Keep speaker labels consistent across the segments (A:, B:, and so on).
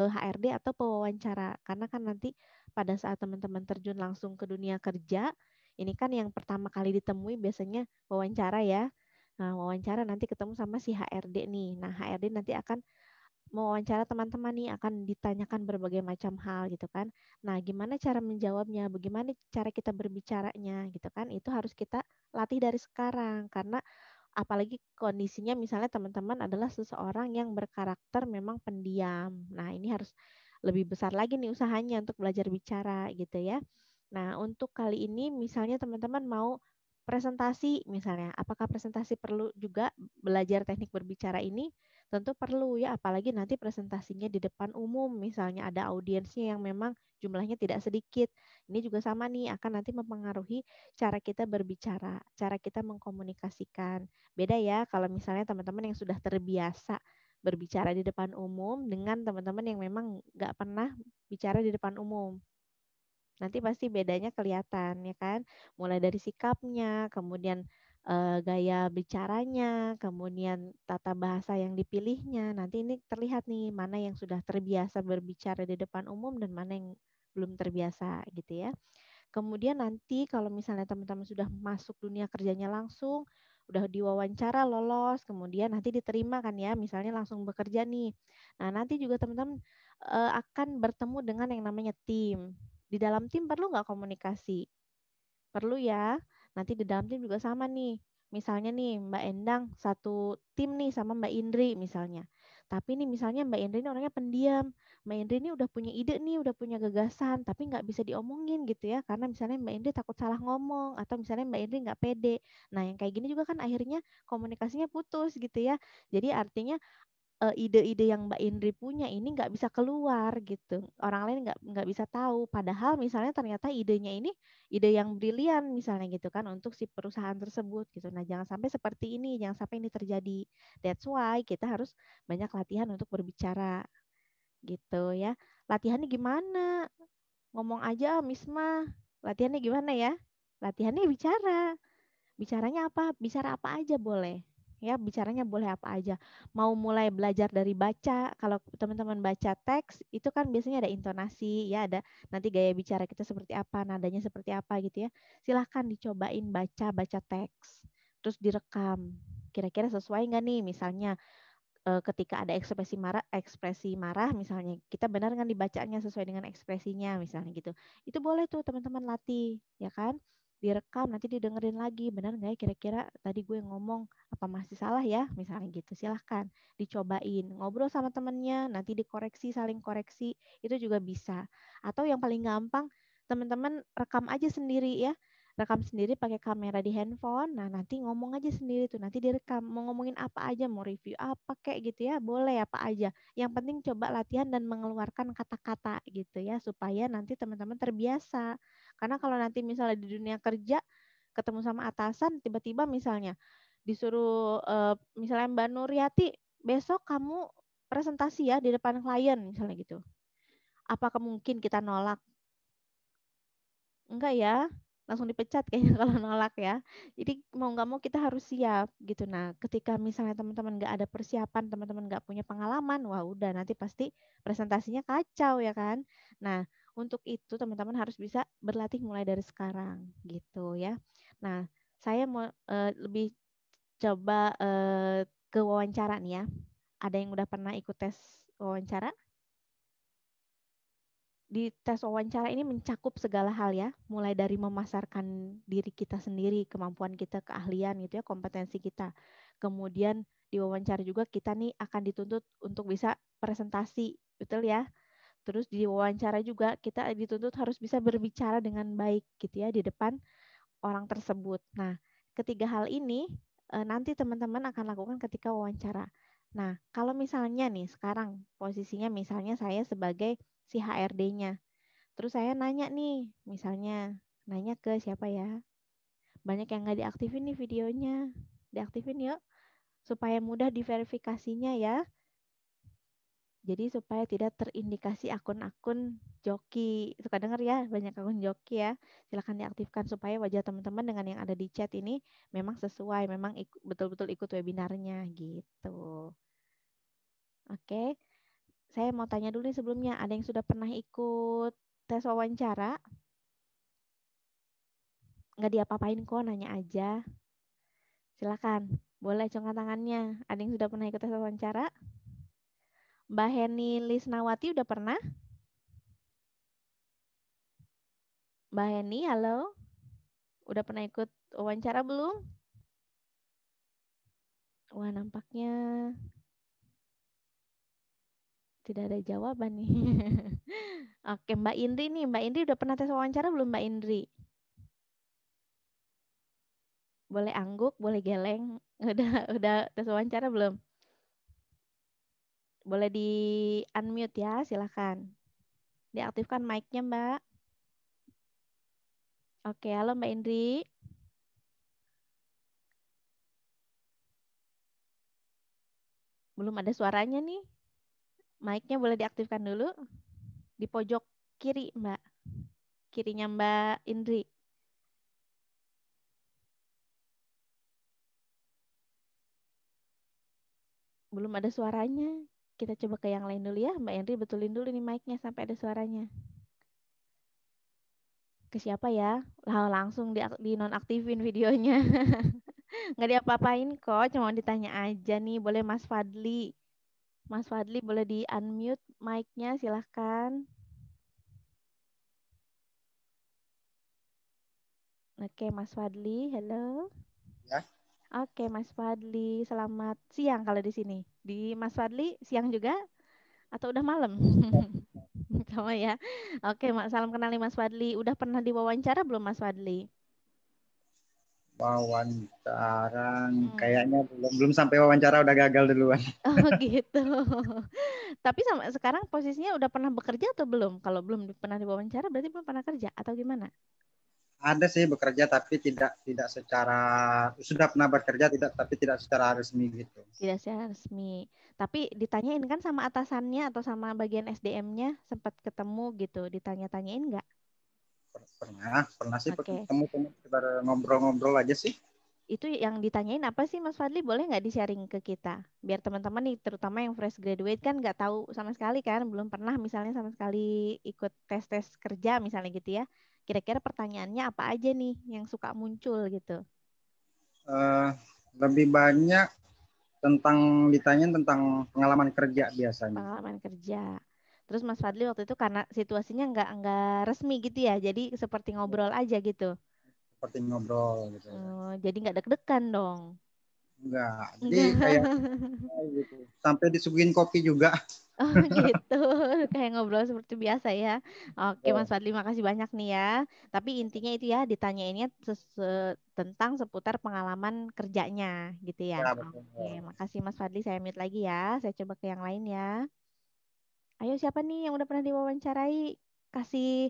A: HRD eh, atau pewawancara karena kan nanti pada saat teman-teman terjun langsung ke dunia kerja ini kan yang pertama kali ditemui biasanya wawancara ya nah, wawancara nanti ketemu sama si HRD nih nah HRD nanti akan mewawancara teman-teman nih akan ditanyakan berbagai macam hal gitu kan. Nah, gimana cara menjawabnya? Bagaimana cara kita berbicaranya gitu kan? Itu harus kita latih dari sekarang karena apalagi kondisinya misalnya teman-teman adalah seseorang yang berkarakter memang pendiam. Nah, ini harus lebih besar lagi nih usahanya untuk belajar bicara gitu ya. Nah, untuk kali ini misalnya teman-teman mau presentasi misalnya, apakah presentasi perlu juga belajar teknik berbicara ini? tentu perlu ya apalagi nanti presentasinya di depan umum misalnya ada audiensnya yang memang jumlahnya tidak sedikit ini juga sama nih akan nanti mempengaruhi cara kita berbicara cara kita mengkomunikasikan beda ya kalau misalnya teman-teman yang sudah terbiasa berbicara di depan umum dengan teman-teman yang memang nggak pernah bicara di depan umum nanti pasti bedanya kelihatan ya kan mulai dari sikapnya kemudian uh, gaya bicaranya, kemudian tata bahasa yang dipilihnya. Nanti ini terlihat nih mana yang sudah terbiasa berbicara di depan umum dan mana yang belum terbiasa gitu ya. Kemudian nanti kalau misalnya teman-teman sudah masuk dunia kerjanya langsung, udah diwawancara lolos, kemudian nanti diterima kan ya, misalnya langsung bekerja nih. Nah, nanti juga teman-teman e, akan bertemu dengan yang namanya tim. Di dalam tim perlu nggak komunikasi? Perlu ya. Nanti di dalam tim juga sama nih. Misalnya nih Mbak Endang satu tim nih sama Mbak Indri misalnya. Tapi nih misalnya Mbak Indri ini orangnya pendiam. Mbak Indri ini udah punya ide nih, udah punya gagasan, tapi nggak bisa diomongin gitu ya. Karena misalnya Mbak Indri takut salah ngomong, atau misalnya Mbak Indri nggak pede. Nah yang kayak gini juga kan akhirnya komunikasinya putus gitu ya. Jadi artinya Eh, ide-ide yang Mbak Indri punya ini nggak bisa keluar gitu. Orang lain nggak nggak bisa tahu. Padahal misalnya ternyata idenya ini ide yang brilian misalnya gitu kan untuk si perusahaan tersebut gitu. Nah jangan sampai seperti ini, jangan sampai ini terjadi. That's why kita harus banyak latihan untuk berbicara gitu ya. Latihannya gimana? Ngomong aja Misma. Latihannya gimana ya? Latihannya bicara. Bicaranya apa? Bicara apa aja boleh ya bicaranya boleh apa aja mau mulai belajar dari baca kalau teman-teman baca teks itu kan biasanya ada intonasi ya ada nanti gaya bicara kita seperti apa nadanya seperti apa gitu ya silahkan dicobain baca baca teks terus direkam kira-kira sesuai nggak nih misalnya eh, ketika ada ekspresi marah ekspresi marah misalnya kita benar kan dibacanya sesuai dengan ekspresinya misalnya gitu itu boleh tuh teman-teman latih ya kan direkam nanti didengerin lagi benar nggak ya kira-kira tadi gue ngomong apa masih salah ya misalnya gitu silahkan dicobain ngobrol sama temennya nanti dikoreksi saling koreksi itu juga bisa atau yang paling gampang teman-teman rekam aja sendiri ya rekam sendiri pakai kamera di handphone nah nanti ngomong aja sendiri tuh nanti direkam mau ngomongin apa aja mau review apa kayak gitu ya boleh apa aja yang penting coba latihan dan mengeluarkan kata-kata gitu ya supaya nanti teman-teman terbiasa karena kalau nanti misalnya di dunia kerja ketemu sama atasan tiba-tiba misalnya disuruh uh, misalnya Mbak Nuriati besok kamu presentasi ya di depan klien misalnya gitu. Apakah mungkin kita nolak? Enggak ya, langsung dipecat kayaknya kalau nolak ya. Jadi mau nggak mau kita harus siap gitu. Nah, ketika misalnya teman-teman nggak ada persiapan, teman-teman nggak punya pengalaman, wah udah nanti pasti presentasinya kacau ya kan. Nah, untuk itu teman-teman harus bisa berlatih mulai dari sekarang gitu ya. Nah, saya mau e, lebih coba e, ke wawancara nih ya. Ada yang udah pernah ikut tes wawancara? Di tes wawancara ini mencakup segala hal ya, mulai dari memasarkan diri kita sendiri, kemampuan kita, keahlian gitu ya, kompetensi kita. Kemudian di wawancara juga kita nih akan dituntut untuk bisa presentasi, betul ya? Terus di wawancara juga kita dituntut harus bisa berbicara dengan baik gitu ya di depan orang tersebut. Nah, ketiga hal ini eh, nanti teman-teman akan lakukan ketika wawancara. Nah, kalau misalnya nih sekarang posisinya misalnya saya sebagai si HRD-nya. Terus saya nanya nih, misalnya nanya ke siapa ya? Banyak yang nggak diaktifin nih videonya. Diaktifin yuk supaya mudah diverifikasinya ya. Jadi supaya tidak terindikasi akun-akun joki. Suka denger ya, banyak akun joki ya. Silahkan diaktifkan supaya wajah teman-teman dengan yang ada di chat ini memang sesuai, memang betul-betul ikut webinarnya gitu. Oke. Saya mau tanya dulu nih sebelumnya, ada yang sudah pernah ikut tes wawancara? Nggak diapa-apain kok, nanya aja. Silakan. Boleh congkak tangannya. Ada yang sudah pernah ikut tes wawancara? Mbak Heni Lisnawati udah pernah? Mbak Heni, halo. Udah pernah ikut wawancara belum? Wah, nampaknya tidak ada jawaban nih. Oke, Mbak Indri nih. Mbak Indri udah pernah tes wawancara belum, Mbak Indri? Boleh angguk, boleh geleng. Udah udah tes wawancara belum? Boleh di unmute ya, silahkan. Diaktifkan mic-nya, Mbak. Oke, halo Mbak Indri. Belum ada suaranya nih. Mic-nya boleh diaktifkan dulu. Di pojok kiri, Mbak. Kirinya Mbak Indri. belum ada suaranya kita coba ke yang lain dulu ya. Mbak Henry betulin dulu nih mic-nya sampai ada suaranya. Ke siapa ya? Lah, langsung di, di nonaktifin videonya. Nggak diapa-apain kok, cuma ditanya aja nih. Boleh Mas Fadli. Mas Fadli boleh di unmute mic-nya silahkan. Oke, Mas Fadli, halo. Ya. Oke, Mas Fadli, selamat siang kalau di sini di Mas Fadli siang juga atau udah malam? Sama ya. Oke, Mak, salam kenali Mas Fadli. Udah pernah diwawancara belum Mas Fadli? Wawancara hmm. kayaknya belum belum sampai wawancara udah gagal duluan. Oh gitu. Tapi sama sekarang posisinya udah pernah bekerja atau belum? Kalau belum pernah diwawancara berarti belum pernah kerja atau gimana? ada sih bekerja tapi tidak tidak secara sudah pernah bekerja tidak tapi tidak secara resmi gitu. Tidak secara resmi. Tapi ditanyain kan sama atasannya atau sama bagian SDM-nya sempat ketemu gitu, ditanya-tanyain nggak? Pernah, pernah sih okay. ketemu ngobrol-ngobrol aja sih. Itu yang ditanyain apa sih Mas Fadli? Boleh nggak di-sharing ke kita? Biar teman-teman nih terutama yang fresh graduate kan nggak tahu sama sekali kan, belum pernah misalnya sama sekali ikut tes-tes kerja misalnya gitu ya kira-kira pertanyaannya apa aja nih yang suka muncul gitu? Uh, lebih banyak tentang ditanya tentang pengalaman kerja biasanya. Pengalaman kerja. Terus Mas Fadli waktu itu karena situasinya nggak nggak resmi gitu ya, jadi seperti ngobrol aja gitu. Seperti ngobrol gitu. Uh, jadi nggak deg-degan dong. Enggak. Jadi kayak gitu. sampai disuguhin kopi juga. Oh gitu kayak ngobrol seperti biasa ya. Oke, iya. Mas Fadli, makasih banyak nih ya. Tapi intinya itu ya ditanyainnya ini tentang seputar pengalaman kerjanya gitu ya. Iya, Oke, makasih Mas Fadli. Saya mute lagi ya. Saya coba ke yang lain ya. Ayo siapa nih yang udah pernah diwawancarai? Kasih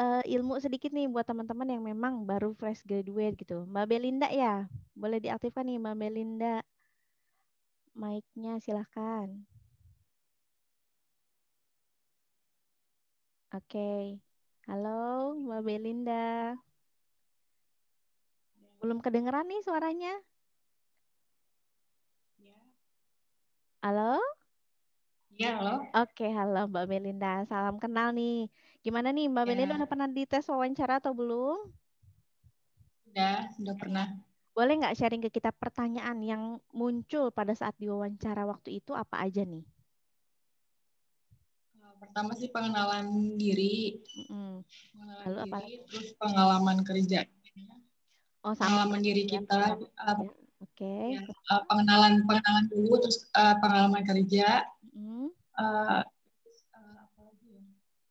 A: uh, ilmu sedikit nih buat teman-teman yang memang baru fresh graduate gitu. Mbak Belinda ya, boleh diaktifkan nih Mbak Belinda. Mic-nya silahkan. Oke. Okay. Halo, Mbak Belinda. Belum kedengeran nih suaranya? Halo? Ya, halo. Oke, halo Mbak Belinda. Salam kenal nih. Gimana nih Mbak ya. Belinda udah pernah dites wawancara atau belum? Sudah, sudah pernah. Boleh nggak sharing ke kita pertanyaan yang muncul pada saat diwawancara waktu itu apa aja nih? pertama sih pengenalan diri, Lalu apa? diri, terus pengalaman kerja, oh, sama pengalaman diri ya, kita, eh, ya. uh, eh, okay. uh, pengenalan pengenalan dulu, terus uh, pengalaman kerja, mm uh,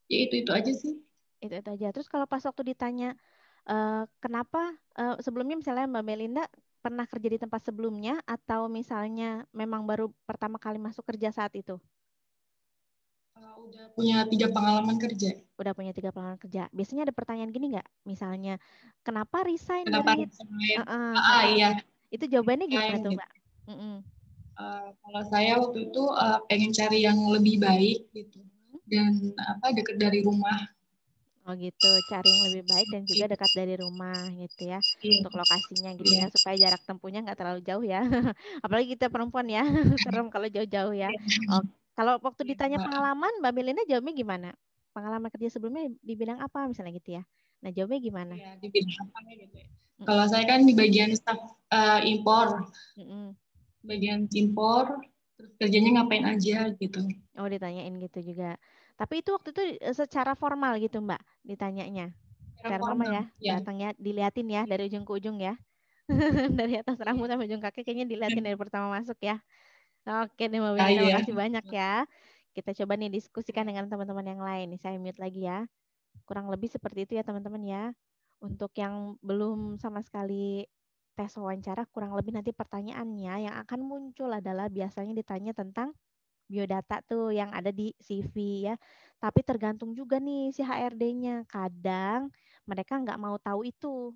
A: ya itu itu aja sih. Itu itu aja. Terus kalau pas waktu ditanya uh, kenapa uh, sebelumnya misalnya Mbak Melinda pernah kerja di tempat sebelumnya atau misalnya memang baru pertama kali masuk kerja saat itu? Uh, udah punya tiga pengalaman kerja. Udah punya tiga pengalaman kerja. Biasanya ada pertanyaan gini nggak? Misalnya, kenapa resign? Kenapa resign? Uh, uh, ah, iya. Itu jawabannya iya, gimana tuh, gitu. Mbak? Uh -uh. Uh, kalau saya waktu itu uh, pengen cari yang lebih baik gitu mm-hmm. dan apa dekat dari rumah. Oh gitu, cari yang lebih baik dan juga dekat dari rumah gitu ya yeah. untuk lokasinya gitu yeah. ya supaya jarak tempuhnya nggak terlalu jauh ya. Apalagi kita perempuan ya, serem kalau jauh-jauh ya. Iya. Oke. Kalau waktu iya. ditanya pengalaman, Mbak Melinda jawabnya gimana? Pengalaman kerja sebelumnya di bidang apa misalnya gitu ya? Nah jawabnya gimana? Ya, di bidang apa gitu ya. Kalau saya kan di bagian staff uh, impor, mm bagian impor, terus kerjanya ngapain aja gitu. Oh ditanyain gitu juga. Tapi itu waktu itu eh, secara formal gitu Mbak ditanyanya. Secara, formal, formal ya, ya. datang ya, diliatin ya dari ujung ke ujung ya. dari atas rambut iya. sampai ujung kaki kayaknya diliatin iya. dari pertama masuk ya. Oke deh Mbak Wina, terima ah, iya. kasih banyak ya. Kita coba nih diskusikan dengan teman-teman yang lain. Nih Saya mute lagi ya. Kurang lebih seperti itu ya teman-teman ya. Untuk yang belum sama sekali tes wawancara, kurang lebih nanti pertanyaannya yang akan muncul adalah biasanya ditanya tentang biodata tuh yang ada di CV ya. Tapi tergantung juga nih si HRD-nya. Kadang mereka nggak mau tahu itu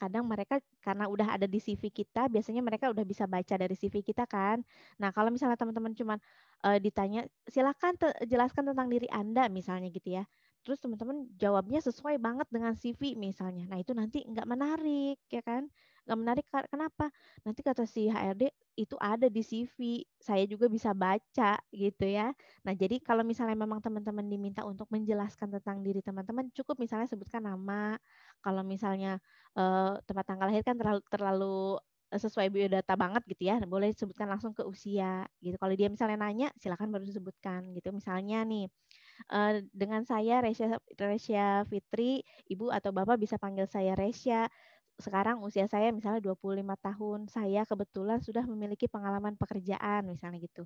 A: kadang mereka karena udah ada di CV kita, biasanya mereka udah bisa baca dari CV kita kan. Nah, kalau misalnya teman-teman cuma uh, eh, ditanya, silakan te jelaskan tentang diri Anda misalnya gitu ya. Terus teman-teman jawabnya sesuai banget dengan CV misalnya. Nah, itu nanti nggak menarik ya kan nggak menarik kenapa nanti kata si HRD itu ada di CV saya juga bisa baca gitu ya nah jadi kalau misalnya memang teman-teman diminta untuk menjelaskan tentang diri teman-teman cukup misalnya sebutkan nama kalau misalnya eh, tempat tanggal lahir kan terlalu terlalu eh, sesuai biodata banget gitu ya boleh sebutkan langsung ke usia gitu kalau dia misalnya nanya silakan baru disebutkan gitu misalnya nih eh, dengan saya Resya Resya Fitri ibu atau bapak bisa panggil saya Resya sekarang usia saya misalnya 25 tahun, saya kebetulan sudah memiliki pengalaman pekerjaan misalnya gitu.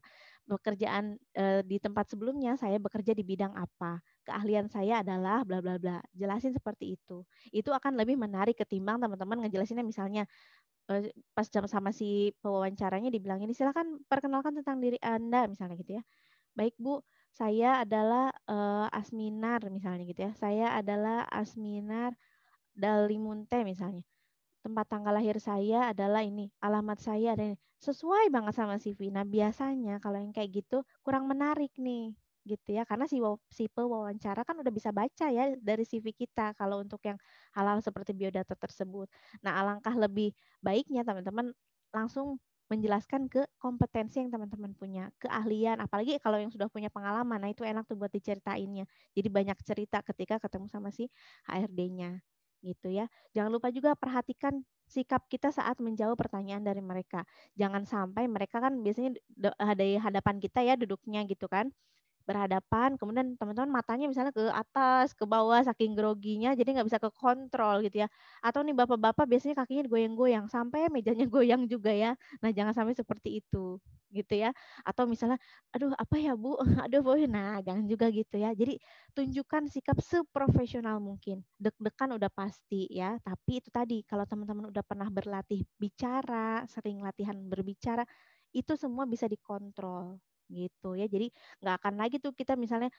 A: Pekerjaan e, di tempat sebelumnya saya bekerja di bidang apa, keahlian saya adalah bla bla bla. Jelasin seperti itu. Itu akan lebih menarik ketimbang teman-teman ngejelasinnya misalnya e, pas jam sama si pewawancaranya dibilang ini silakan perkenalkan tentang diri Anda misalnya gitu ya. Baik Bu, saya adalah uh, Asminar misalnya gitu ya. Saya adalah Asminar Dalimunte misalnya tempat tanggal lahir saya adalah ini, alamat saya ada ini. Sesuai banget sama CV. Nah, biasanya kalau yang kayak gitu kurang menarik nih gitu ya karena si si pewawancara kan udah bisa baca ya dari CV kita kalau untuk yang halal seperti biodata tersebut. Nah, alangkah lebih baiknya teman-teman langsung menjelaskan ke kompetensi yang teman-teman punya, keahlian, apalagi kalau yang sudah punya pengalaman, nah itu enak tuh buat diceritainnya. Jadi banyak cerita ketika ketemu sama si HRD-nya gitu ya. Jangan lupa juga perhatikan sikap kita saat menjawab pertanyaan dari mereka. Jangan sampai mereka kan biasanya ada di hadapan kita ya duduknya gitu kan berhadapan kemudian teman-teman matanya misalnya ke atas ke bawah saking groginya jadi nggak bisa ke kontrol gitu ya atau nih bapak-bapak biasanya kakinya goyang-goyang sampai mejanya goyang juga ya nah jangan sampai seperti itu gitu ya atau misalnya aduh apa ya bu aduh bu nah jangan juga gitu ya jadi tunjukkan sikap seprofesional mungkin deg-degan udah pasti ya tapi itu tadi kalau teman-teman udah pernah berlatih bicara sering latihan berbicara itu semua bisa dikontrol gitu ya jadi nggak akan lagi tuh kita misalnya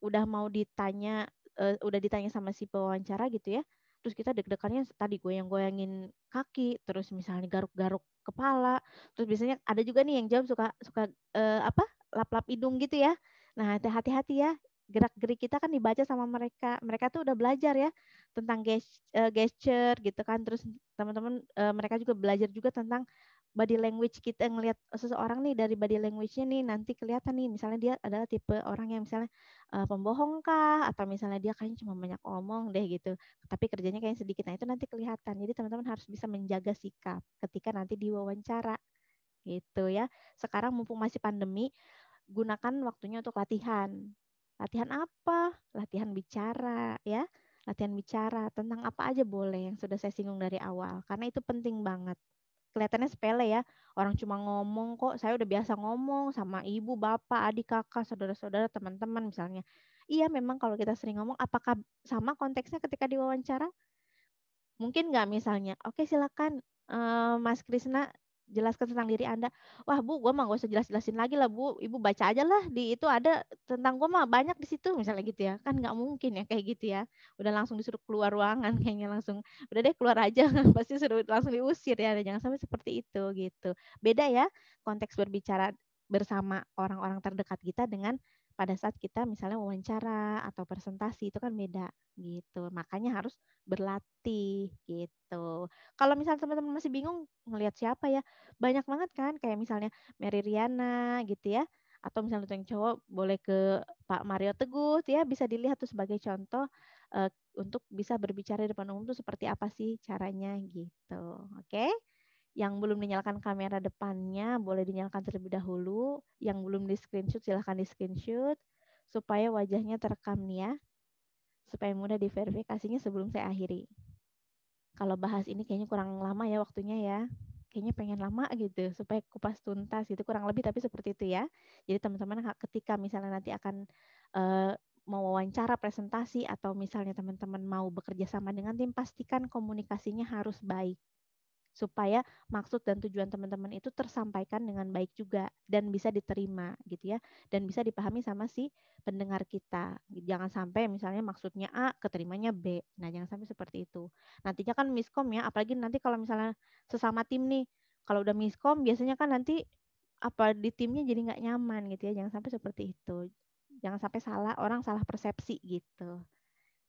A: udah mau ditanya uh, udah ditanya sama si pewawancara gitu ya terus kita deg-degannya tadi goyang-goyangin kaki terus misalnya garuk-garuk kepala terus biasanya ada juga nih yang jawab suka suka uh, apa lap-lap hidung gitu ya nah hati-hati ya gerak-gerik kita kan dibaca sama mereka. Mereka tuh udah belajar ya tentang eh, gesture gitu kan. Terus teman-teman mereka juga belajar juga tentang body language kita ngelihat seseorang nih dari body language-nya nih nanti kelihatan nih misalnya dia adalah tipe orang yang misalnya uh, pembohong kah atau misalnya dia kayaknya cuma banyak omong deh gitu tapi kerjanya kayaknya sedikit nah itu nanti kelihatan jadi teman-teman harus bisa menjaga sikap ketika nanti diwawancara gitu ya sekarang mumpung masih pandemi gunakan waktunya untuk latihan latihan apa latihan bicara ya latihan bicara tentang apa aja boleh yang sudah saya singgung dari awal karena itu penting banget kelihatannya sepele ya. Orang cuma ngomong kok, saya udah biasa ngomong sama ibu, bapak, adik, kakak, saudara-saudara, teman-teman misalnya. Iya memang kalau kita sering ngomong, apakah sama konteksnya ketika diwawancara? Mungkin nggak misalnya, oke silakan eh, Mas Krisna jelaskan tentang diri Anda. Wah, Bu, gue mah gak usah jelas-jelasin lagi lah, Bu. Ibu baca aja lah di itu ada tentang gue mah banyak di situ misalnya gitu ya. Kan nggak mungkin ya kayak gitu ya. Udah langsung disuruh keluar ruangan kayaknya langsung. Udah deh keluar aja pasti suruh langsung diusir ya. Jangan sampai seperti itu gitu. Beda ya konteks berbicara bersama orang-orang terdekat kita dengan pada saat kita misalnya wawancara atau presentasi itu kan beda gitu. Makanya harus berlatih gitu. Kalau misalnya teman-teman masih bingung ngelihat siapa ya, banyak banget kan kayak misalnya Mary Riana gitu ya atau misalnya untuk yang cowok boleh ke Pak Mario Teguh ya bisa dilihat tuh sebagai contoh uh, untuk bisa berbicara di depan umum tuh seperti apa sih caranya gitu. Oke. Okay? Yang belum dinyalakan kamera depannya boleh dinyalakan terlebih dahulu. Yang belum di screenshot silahkan di screenshot supaya wajahnya terekam nih ya. Supaya mudah diverifikasinya sebelum saya akhiri. Kalau bahas ini kayaknya kurang lama ya waktunya ya. Kayaknya pengen lama gitu supaya kupas tuntas gitu kurang lebih tapi seperti itu ya. Jadi teman-teman ketika misalnya nanti akan uh, mau wawancara presentasi atau misalnya teman-teman mau bekerja sama dengan tim pastikan komunikasinya harus baik supaya maksud dan tujuan teman-teman itu tersampaikan dengan baik juga dan bisa diterima gitu ya dan bisa dipahami sama si pendengar kita jangan sampai misalnya maksudnya A keterimanya B nah jangan sampai seperti itu nantinya kan miskom ya apalagi nanti kalau misalnya sesama tim nih kalau udah miskom biasanya kan nanti apa di timnya jadi nggak nyaman gitu ya jangan sampai seperti itu jangan sampai salah orang salah persepsi gitu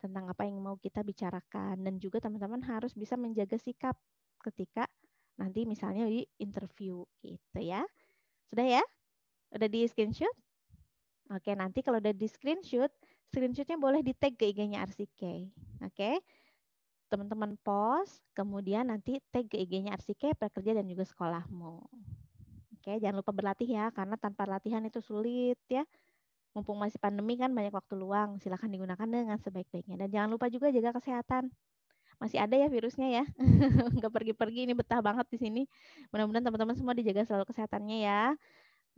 A: tentang apa yang mau kita bicarakan dan juga teman-teman harus bisa menjaga sikap ketika nanti misalnya di interview gitu ya. Sudah ya? Udah di screenshot? Oke, nanti kalau udah di screenshot, screenshotnya boleh di tag ke IG-nya RCK. Oke, teman-teman post, kemudian nanti tag ke IG-nya RCK, pekerja dan juga sekolahmu. Oke, jangan lupa berlatih ya, karena tanpa latihan itu sulit ya. Mumpung masih pandemi kan banyak waktu luang, silahkan digunakan dengan sebaik-baiknya. Dan jangan lupa juga jaga kesehatan masih ada ya virusnya ya nggak pergi-pergi ini betah banget di sini mudah-mudahan teman-teman semua dijaga selalu kesehatannya ya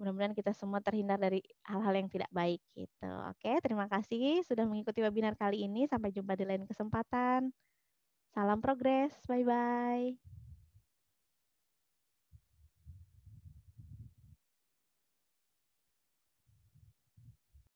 A: mudah-mudahan kita semua terhindar dari hal-hal yang tidak baik gitu oke terima kasih sudah mengikuti webinar kali ini sampai jumpa di lain kesempatan salam progres bye bye